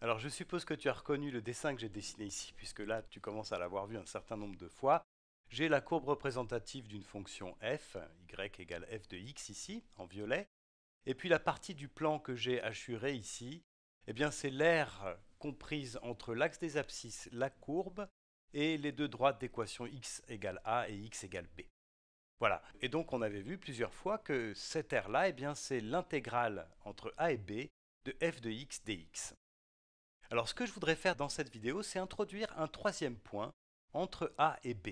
Alors je suppose que tu as reconnu le dessin que j'ai dessiné ici, puisque là tu commences à l'avoir vu un certain nombre de fois. J'ai la courbe représentative d'une fonction f, y égale f de x ici, en violet, et puis la partie du plan que j'ai assurée ici, eh bien c'est l'aire comprise entre l'axe des abscisses, la courbe, et les deux droites d'équation x égale a et x égale b. Voilà, et donc on avait vu plusieurs fois que cette aire-là, eh bien c'est l'intégrale entre a et b de f de x dx. Alors ce que je voudrais faire dans cette vidéo, c'est introduire un troisième point entre A et B.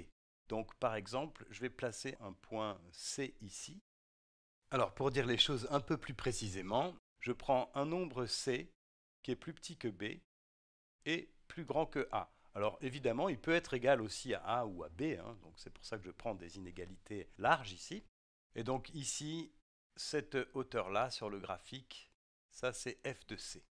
Donc par exemple, je vais placer un point C ici. Alors pour dire les choses un peu plus précisément, je prends un nombre C qui est plus petit que B et plus grand que A. Alors évidemment, il peut être égal aussi à A ou à B, hein. donc c'est pour ça que je prends des inégalités larges ici. Et donc ici, cette hauteur-là sur le graphique, ça c'est f de c.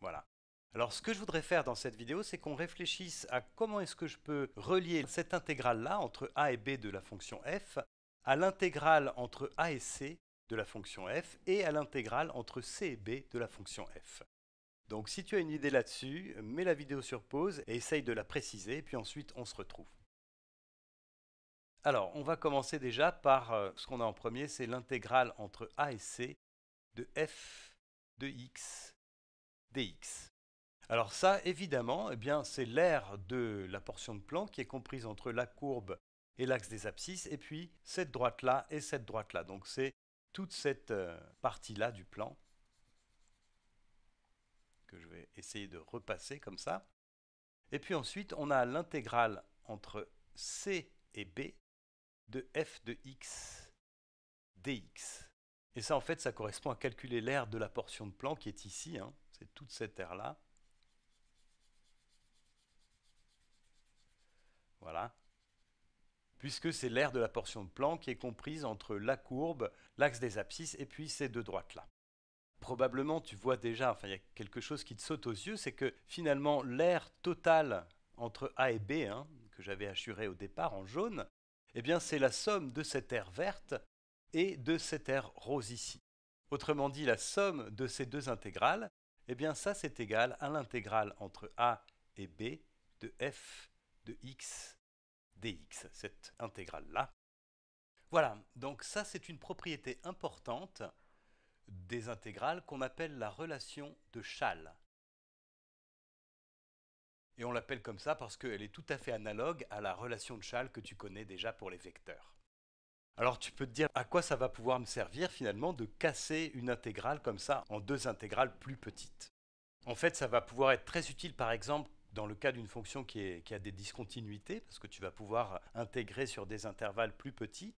Voilà. Alors ce que je voudrais faire dans cette vidéo, c'est qu'on réfléchisse à comment est-ce que je peux relier cette intégrale-là entre a et b de la fonction f à l'intégrale entre a et c de la fonction f et à l'intégrale entre c et b de la fonction f. Donc si tu as une idée là-dessus, mets la vidéo sur pause et essaye de la préciser, puis ensuite on se retrouve. Alors on va commencer déjà par euh, ce qu'on a en premier, c'est l'intégrale entre a et c de f de x dx. Alors ça, évidemment, eh c'est l'aire de la portion de plan qui est comprise entre la courbe et l'axe des abscisses, et puis cette droite-là et cette droite-là. Donc c'est toute cette euh, partie-là du plan que je vais essayer de repasser comme ça. Et puis ensuite, on a l'intégrale entre C et B de f de x dx. Et ça, en fait, ça correspond à calculer l'aire de la portion de plan qui est ici. Hein. C'est toute cette aire-là. puisque c'est l'aire de la portion de plan qui est comprise entre la courbe, l'axe des abscisses et puis ces deux droites-là. Probablement, tu vois déjà, enfin, il y a quelque chose qui te saute aux yeux, c'est que finalement, l'aire totale entre A et B, hein, que j'avais assuré au départ en jaune, eh bien, c'est la somme de cette aire verte et de cette aire rose ici. Autrement dit, la somme de ces deux intégrales, eh bien, ça, c'est égal à l'intégrale entre A et B de f de x dx, cette intégrale-là. Voilà, donc ça c'est une propriété importante des intégrales qu'on appelle la relation de Châle. Et on l'appelle comme ça parce qu'elle est tout à fait analogue à la relation de Châle que tu connais déjà pour les vecteurs. Alors tu peux te dire à quoi ça va pouvoir me servir finalement de casser une intégrale comme ça en deux intégrales plus petites. En fait, ça va pouvoir être très utile par exemple dans le cas d'une fonction qui, a des discontinuités, parce que tu vas pouvoir intégrer sur des intervalles plus petits.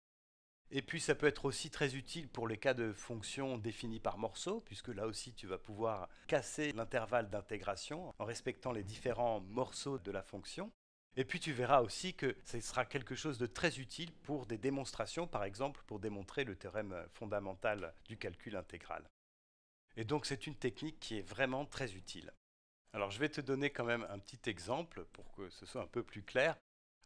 Et puis ça peut être aussi très utile pour les cas de fonctions définies par morceaux, puisque là aussi tu vas pouvoir casser l'intervalle d'intégration en respectant les différents morceaux de la fonction. Et puis tu verras aussi que ce sera quelque chose de très utile pour des démonstrations, par exemple pour démontrer le théorème fondamental du calcul intégral. Et donc c'est une technique qui est vraiment très utile. Alors je vais te donner quand même un petit exemple pour que ce soit un peu plus clair.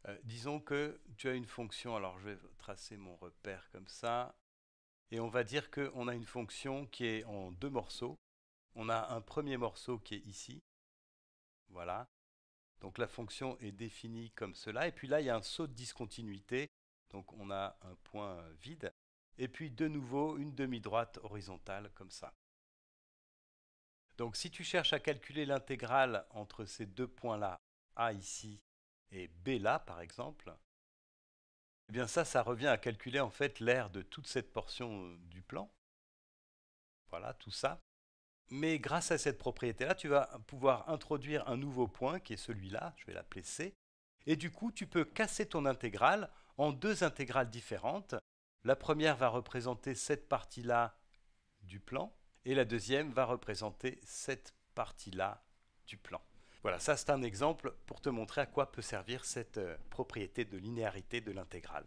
Euh, disons que tu as une fonction, alors je vais tracer mon repère comme ça, et on va dire qu'on a une fonction qui est en deux morceaux. On a un premier morceau qui est ici, voilà. Donc la fonction est définie comme cela, et puis là il y a un saut de discontinuité, donc on a un point vide, et puis de nouveau une demi-droite horizontale comme ça. Donc si tu cherches à calculer l'intégrale entre ces deux points-là, A ici et B là par exemple, eh bien ça, ça revient à calculer en fait l'aire de toute cette portion euh, du plan. Voilà, tout ça. Mais grâce à cette propriété-là, tu vas pouvoir introduire un nouveau point qui est celui-là, je vais l'appeler C. Et du coup, tu peux casser ton intégrale en deux intégrales différentes. La première va représenter cette partie-là du plan, et la deuxième va représenter cette partie-là du plan. Voilà, ça c'est un exemple pour te montrer à quoi peut servir cette euh, propriété de linéarité de l'intégrale.